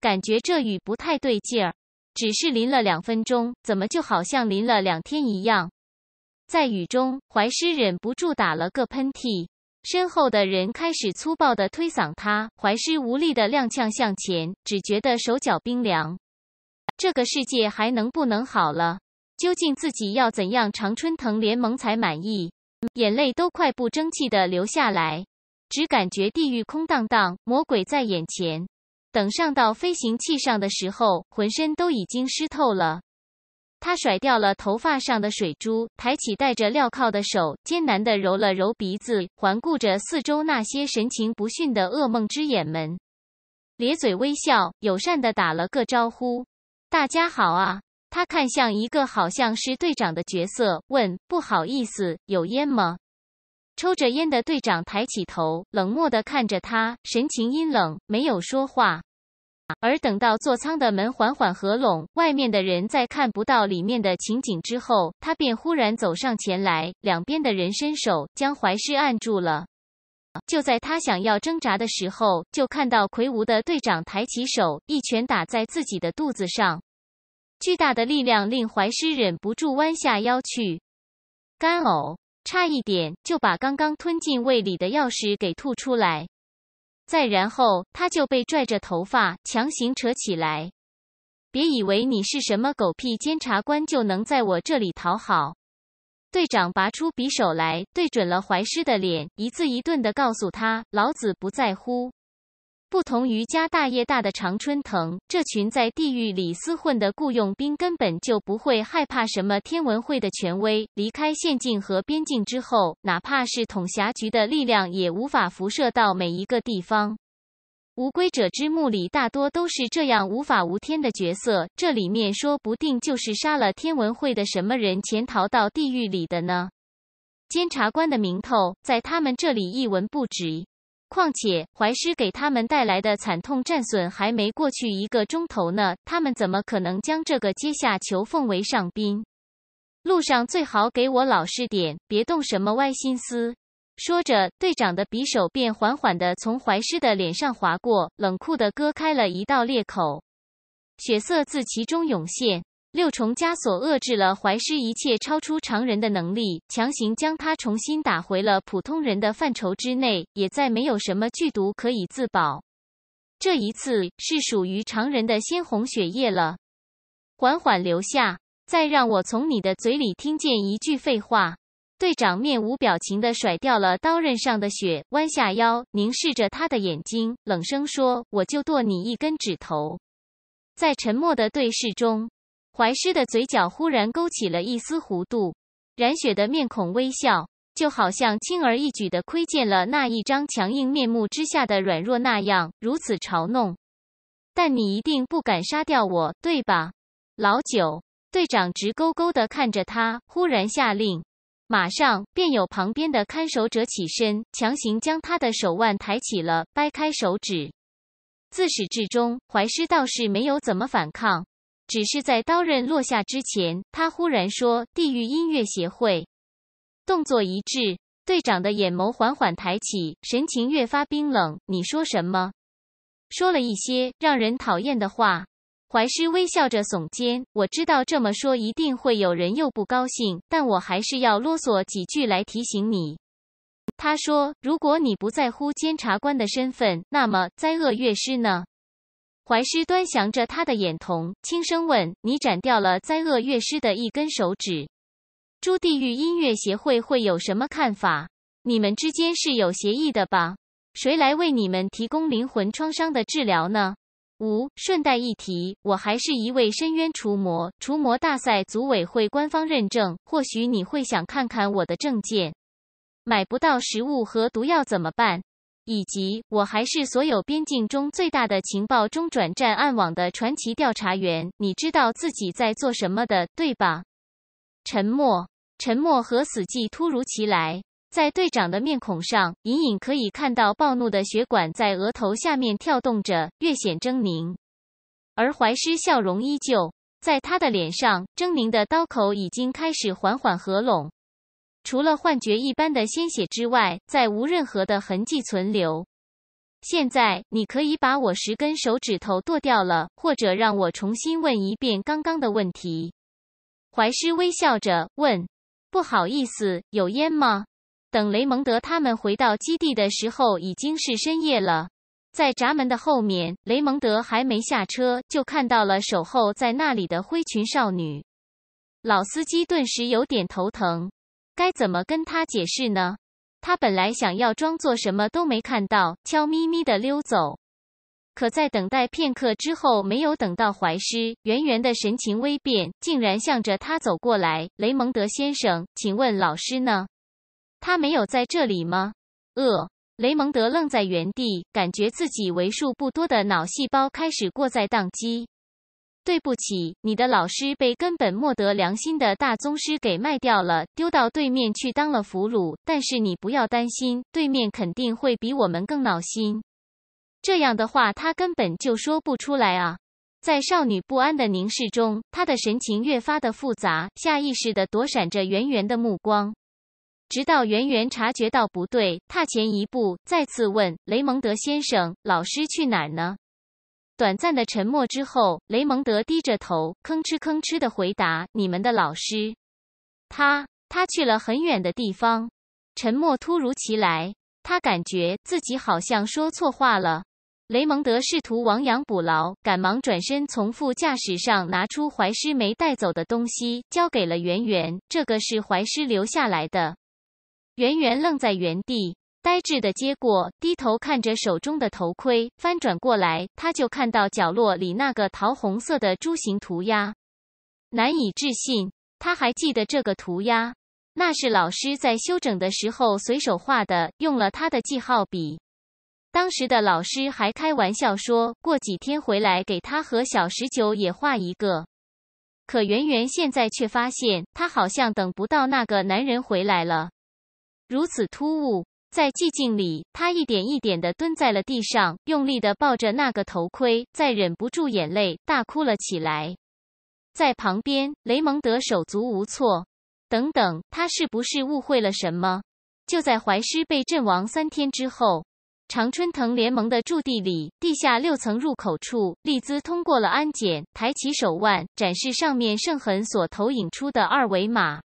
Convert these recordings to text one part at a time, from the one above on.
感觉这雨不太对劲儿，只是淋了两分钟，怎么就好像淋了两天一样？在雨中，怀师忍不住打了个喷嚏，身后的人开始粗暴的推搡他。怀师无力的踉跄向前，只觉得手脚冰凉。这个世界还能不能好了？究竟自己要怎样，常春藤联盟才满意？眼泪都快不争气的流下来，只感觉地狱空荡荡，魔鬼在眼前。等上到飞行器上的时候，浑身都已经湿透了。他甩掉了头发上的水珠，抬起戴着镣铐的手，艰难地揉了揉鼻子，环顾着四周那些神情不驯的噩梦之眼们，咧嘴微笑，友善地打了个招呼：“大家好啊！”他看向一个好像是队长的角色，问：“不好意思，有烟吗？”抽着烟的队长抬起头，冷漠的看着他，神情阴冷，没有说话。而等到座舱的门缓缓合拢，外面的人再看不到里面的情景之后，他便忽然走上前来，两边的人伸手将怀师按住了。就在他想要挣扎的时候，就看到魁梧的队长抬起手，一拳打在自己的肚子上，巨大的力量令怀师忍不住弯下腰去，干呕。差一点就把刚刚吞进胃里的钥匙给吐出来，再然后他就被拽着头发强行扯起来。别以为你是什么狗屁监察官就能在我这里讨好！队长拔出匕首来，对准了怀师的脸，一字一顿的告诉他：“老子不在乎。”不同于家大业大的常春藤，这群在地狱里厮混的雇佣兵根本就不会害怕什么天文会的权威。离开县境和边境之后，哪怕是统辖局的力量也无法辐射到每一个地方。无规者之墓里大多都是这样无法无天的角色，这里面说不定就是杀了天文会的什么人，潜逃到地狱里的呢？监察官的名头在他们这里一文不值。况且，怀师给他们带来的惨痛战损还没过去一个钟头呢，他们怎么可能将这个阶下囚奉为上宾？路上最好给我老实点，别动什么歪心思。说着，队长的匕首便缓缓地从怀师的脸上划过，冷酷地割开了一道裂口，血色自其中涌现。六重枷锁遏制了怀师一切超出常人的能力，强行将他重新打回了普通人的范畴之内，也再没有什么剧毒可以自保。这一次是属于常人的鲜红血液了，缓缓流下。再让我从你的嘴里听见一句废话。队长面无表情地甩掉了刀刃上的血，弯下腰，凝视着他的眼睛，冷声说：“我就剁你一根指头。”在沉默的对视中。怀师的嘴角忽然勾起了一丝弧度，冉雪的面孔微笑，就好像轻而易举的窥见了那一张强硬面目之下的软弱那样，如此嘲弄。但你一定不敢杀掉我，对吧，老九队长？直勾勾的看着他，忽然下令，马上便有旁边的看守者起身，强行将他的手腕抬起了，掰开手指。自始至终，怀师倒是没有怎么反抗。只是在刀刃落下之前，他忽然说：“地狱音乐协会。”动作一滞，队长的眼眸缓缓抬起，神情越发冰冷。“你说什么？”“说了一些让人讨厌的话。”怀师微笑着耸肩：“我知道这么说一定会有人又不高兴，但我还是要啰嗦几句来提醒你。”他说：“如果你不在乎监察官的身份，那么灾厄乐师呢？”怀师端详着他的眼瞳，轻声问：“你斩掉了灾厄乐师的一根手指，朱地狱音乐协会会有什么看法？你们之间是有协议的吧？谁来为你们提供灵魂创伤的治疗呢？”五，顺带一提，我还是一位深渊除魔，除魔大赛组委会官方认证。或许你会想看看我的证件。买不到食物和毒药怎么办？以及我还是所有边境中最大的情报中转站暗网的传奇调查员，你知道自己在做什么的，对吧？沉默，沉默和死寂突如其来，在队长的面孔上隐隐可以看到暴怒的血管在额头下面跳动着，略显狰狞；而怀师笑容依旧，在他的脸上，狰狞的刀口已经开始缓缓合拢。除了幻觉一般的鲜血之外，再无任何的痕迹存留。现在你可以把我十根手指头剁掉了，或者让我重新问一遍刚刚的问题。怀师微笑着问：“不好意思，有烟吗？”等雷蒙德他们回到基地的时候，已经是深夜了。在闸门的后面，雷蒙德还没下车，就看到了守候在那里的灰裙少女。老司机顿时有点头疼。该怎么跟他解释呢？他本来想要装作什么都没看到，悄咪咪的溜走，可在等待片刻之后，没有等到怀师，圆圆的神情微变，竟然向着他走过来。雷蒙德先生，请问老师呢？他没有在这里吗？呃，雷蒙德愣在原地，感觉自己为数不多的脑细胞开始过载宕机。对不起，你的老师被根本没得良心的大宗师给卖掉了，丢到对面去当了俘虏。但是你不要担心，对面肯定会比我们更闹心。这样的话，他根本就说不出来啊！在少女不安的凝视中，他的神情越发的复杂，下意识的躲闪着圆圆的目光。直到圆圆察觉到不对，踏前一步，再次问雷蒙德先生：“老师去哪呢？”短暂的沉默之后，雷蒙德低着头，吭哧吭哧的回答：“你们的老师，他他去了很远的地方。”沉默突如其来，他感觉自己好像说错话了。雷蒙德试图亡羊补牢，赶忙转身从副驾驶上拿出怀师没带走的东西，交给了圆圆。这个是怀师留下来的。圆圆愣在原地。呆滞的接过，低头看着手中的头盔，翻转过来，他就看到角落里那个桃红色的猪形涂鸦。难以置信，他还记得这个涂鸦，那是老师在修整的时候随手画的，用了他的记号笔。当时的老师还开玩笑说过几天回来给他和小十九也画一个。可圆圆现在却发现，他好像等不到那个男人回来了，如此突兀。在寂静里，他一点一点地蹲在了地上，用力地抱着那个头盔，再忍不住眼泪大哭了起来。在旁边，雷蒙德手足无措。等等，他是不是误会了什么？就在怀师被阵亡三天之后，常春藤联盟的驻地里，地下六层入口处，利兹通过了安检，抬起手腕展示上面圣痕所投影出的二维码，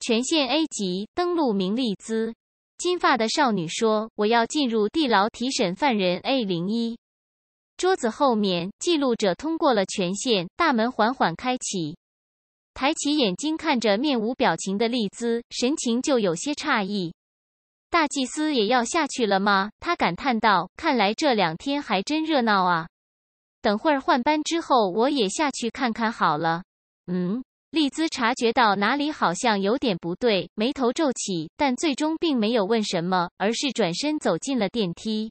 权限 A 级，登录名利兹。金发的少女说：“我要进入地牢提审犯人 A 零一。”桌子后面，记录者通过了权限，大门缓缓开启。抬起眼睛看着面无表情的丽兹，神情就有些诧异：“大祭司也要下去了吗？”他感叹道：“看来这两天还真热闹啊！等会儿换班之后，我也下去看看好了。”嗯。丽兹察觉到哪里好像有点不对，眉头皱起，但最终并没有问什么，而是转身走进了电梯，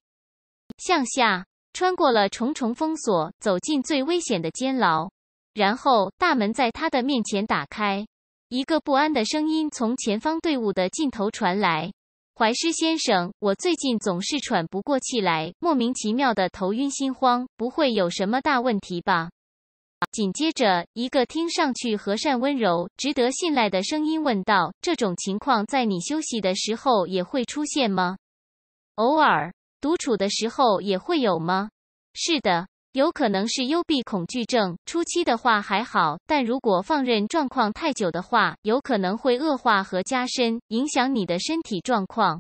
向下穿过了重重封锁，走进最危险的监牢，然后大门在他的面前打开。一个不安的声音从前方队伍的尽头传来：“怀师先生，我最近总是喘不过气来，莫名其妙的头晕心慌，不会有什么大问题吧？”紧接着，一个听上去和善、温柔、值得信赖的声音问道：“这种情况在你休息的时候也会出现吗？偶尔，独处的时候也会有吗？”“是的，有可能是幽闭恐惧症。初期的话还好，但如果放任状况太久的话，有可能会恶化和加深，影响你的身体状况。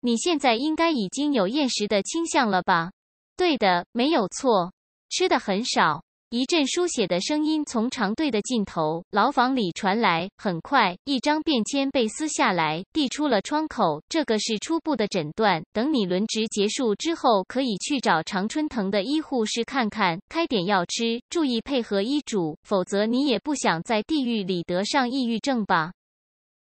你现在应该已经有厌食的倾向了吧？”“对的，没有错，吃的很少。”一阵书写的声音从长队的尽头牢房里传来。很快，一张便签被撕下来，递出了窗口。这个是初步的诊断，等你轮值结束之后，可以去找常春藤的医护室看看，开点药吃，注意配合医嘱，否则你也不想在地狱里得上抑郁症吧？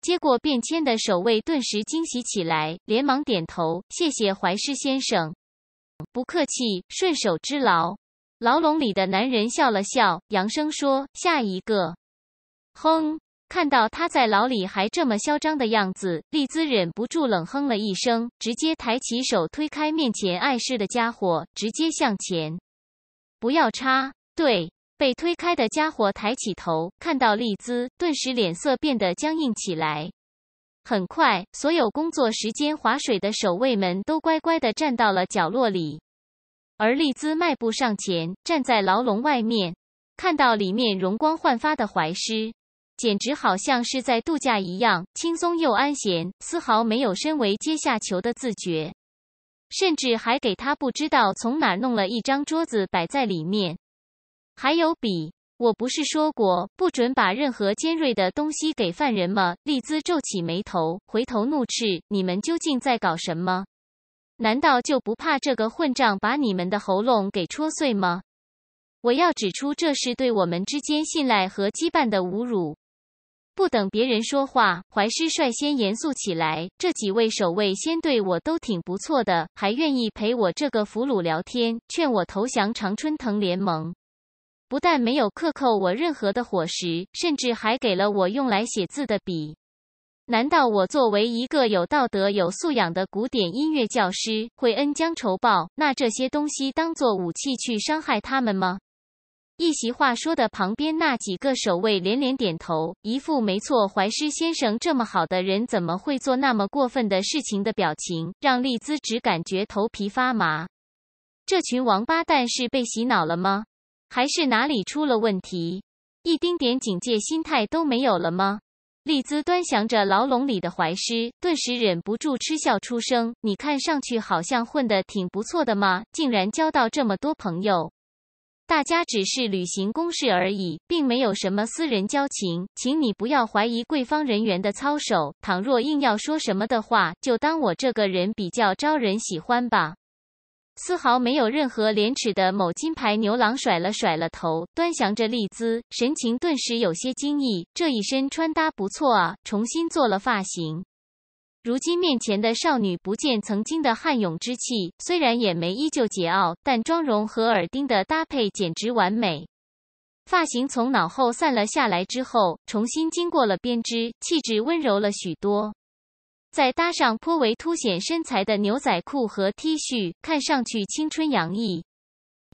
接过便签的守卫顿时惊喜起来，连忙点头：“谢谢怀师先生，不客气，顺手之劳。”牢笼里的男人笑了笑，扬声说：“下一个。”哼，看到他在牢里还这么嚣张的样子，丽兹忍不住冷哼了一声，直接抬起手推开面前碍事的家伙，直接向前。不要插！对，被推开的家伙抬起头，看到丽兹，顿时脸色变得僵硬起来。很快，所有工作时间划水的守卫们都乖乖地站到了角落里。而丽兹迈步上前，站在牢笼外面，看到里面容光焕发的怀师，简直好像是在度假一样，轻松又安闲，丝毫没有身为阶下囚的自觉，甚至还给他不知道从哪弄了一张桌子摆在里面，还有笔。我不是说过不准把任何尖锐的东西给犯人吗？丽兹皱起眉头，回头怒斥：“你们究竟在搞什么？”难道就不怕这个混账把你们的喉咙给戳碎吗？我要指出，这是对我们之间信赖和羁绊的侮辱。不等别人说话，怀师率先严肃起来。这几位守卫先对我都挺不错的，还愿意陪我这个俘虏聊天，劝我投降常春藤联盟。不但没有克扣我任何的伙食，甚至还给了我用来写字的笔。难道我作为一个有道德、有素养的古典音乐教师，会恩将仇报，拿这些东西当做武器去伤害他们吗？一席话说的，旁边那几个守卫连连点头，一副“没错，怀师先生这么好的人，怎么会做那么过分的事情”的表情，让丽兹只感觉头皮发麻。这群王八蛋是被洗脑了吗？还是哪里出了问题？一丁点警戒心态都没有了吗？丽兹端详着牢笼里的怀师，顿时忍不住嗤笑出声：“你看上去好像混得挺不错的嘛，竟然交到这么多朋友。大家只是履行公事而已，并没有什么私人交情。请你不要怀疑贵方人员的操守。倘若硬要说什么的话，就当我这个人比较招人喜欢吧。”丝毫没有任何廉耻的某金牌牛郎甩了甩了头，端详着丽兹，神情顿时有些惊异。这一身穿搭不错啊，重新做了发型。如今面前的少女不见曾经的悍勇之气，虽然眼眉依旧桀骜，但妆容和耳钉的搭配简直完美。发型从脑后散了下来之后，重新经过了编织，气质温柔了许多。再搭上颇为凸显身材的牛仔裤和 T 恤，看上去青春洋溢。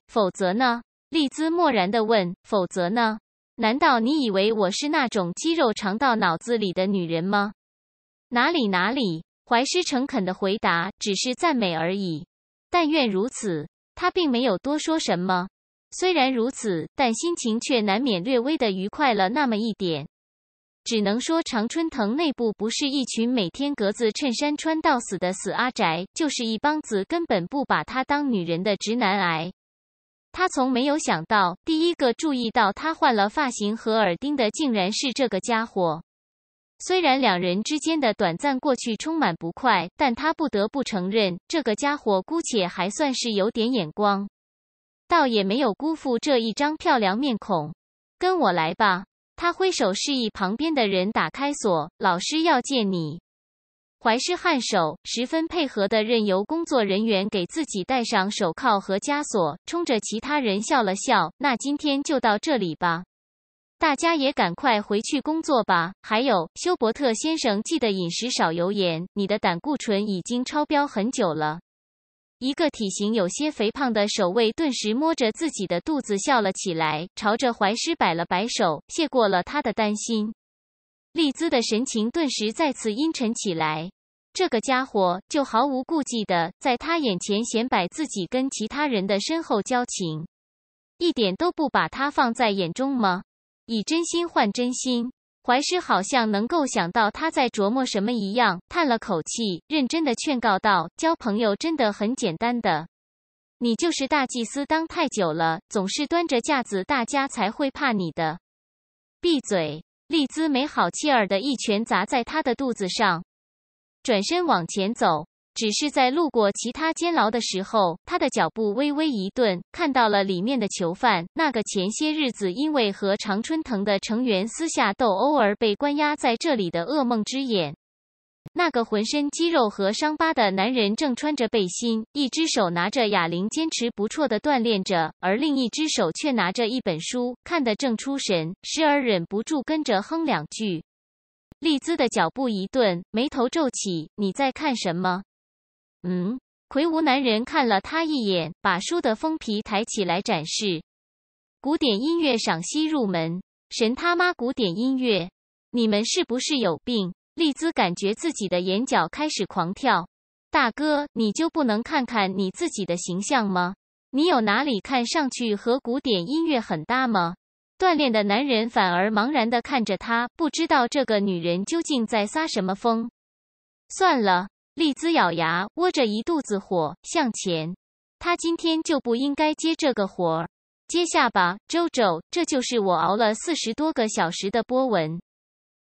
否则呢？丽兹漠然地问。否则呢？难道你以为我是那种肌肉长到脑子里的女人吗？哪里哪里，怀诗诚恳的回答，只是赞美而已。但愿如此。他并没有多说什么。虽然如此，但心情却难免略微的愉快了那么一点。只能说常春藤内部不是一群每天格子衬衫穿到死的死阿宅，就是一帮子根本不把他当女人的直男癌。他从没有想到，第一个注意到他换了发型和耳钉的，竟然是这个家伙。虽然两人之间的短暂过去充满不快，但他不得不承认，这个家伙姑且还算是有点眼光，倒也没有辜负这一张漂亮面孔。跟我来吧。他挥手示意旁边的人打开锁，老师要见你。怀师颔首，十分配合的任由工作人员给自己戴上手铐和枷锁，冲着其他人笑了笑。那今天就到这里吧，大家也赶快回去工作吧。还有，休伯特先生，记得饮食少油盐，你的胆固醇已经超标很久了。一个体型有些肥胖的守卫顿时摸着自己的肚子笑了起来，朝着怀师摆了摆手，谢过了他的担心。丽兹的神情顿时再次阴沉起来，这个家伙就毫无顾忌的在他眼前显摆自己跟其他人的深厚交情，一点都不把他放在眼中吗？以真心换真心。怀师好像能够想到他在琢磨什么一样，叹了口气，认真的劝告道：“交朋友真的很简单的，你就是大祭司当太久了，总是端着架子，大家才会怕你的。”闭嘴！丽兹没好气儿的一拳砸在他的肚子上，转身往前走。只是在路过其他监牢的时候，他的脚步微微一顿，看到了里面的囚犯——那个前些日子因为和常春藤的成员私下斗殴而被关押在这里的噩梦之眼。那个浑身肌肉和伤疤的男人正穿着背心，一只手拿着哑铃，坚持不辍的锻炼着，而另一只手却拿着一本书，看得正出神，时而忍不住跟着哼两句。丽兹的脚步一顿，眉头皱起：“你在看什么？”嗯，魁梧男人看了他一眼，把书的封皮抬起来展示。古典音乐赏析入门，神他妈古典音乐！你们是不是有病？丽兹感觉自己的眼角开始狂跳。大哥，你就不能看看你自己的形象吗？你有哪里看上去和古典音乐很搭吗？锻炼的男人反而茫然地看着他，不知道这个女人究竟在撒什么疯。算了。丽兹咬牙，窝着一肚子火向前。她今天就不应该接这个活儿，接下吧，JoJo。这就是我熬了四十多个小时的波纹。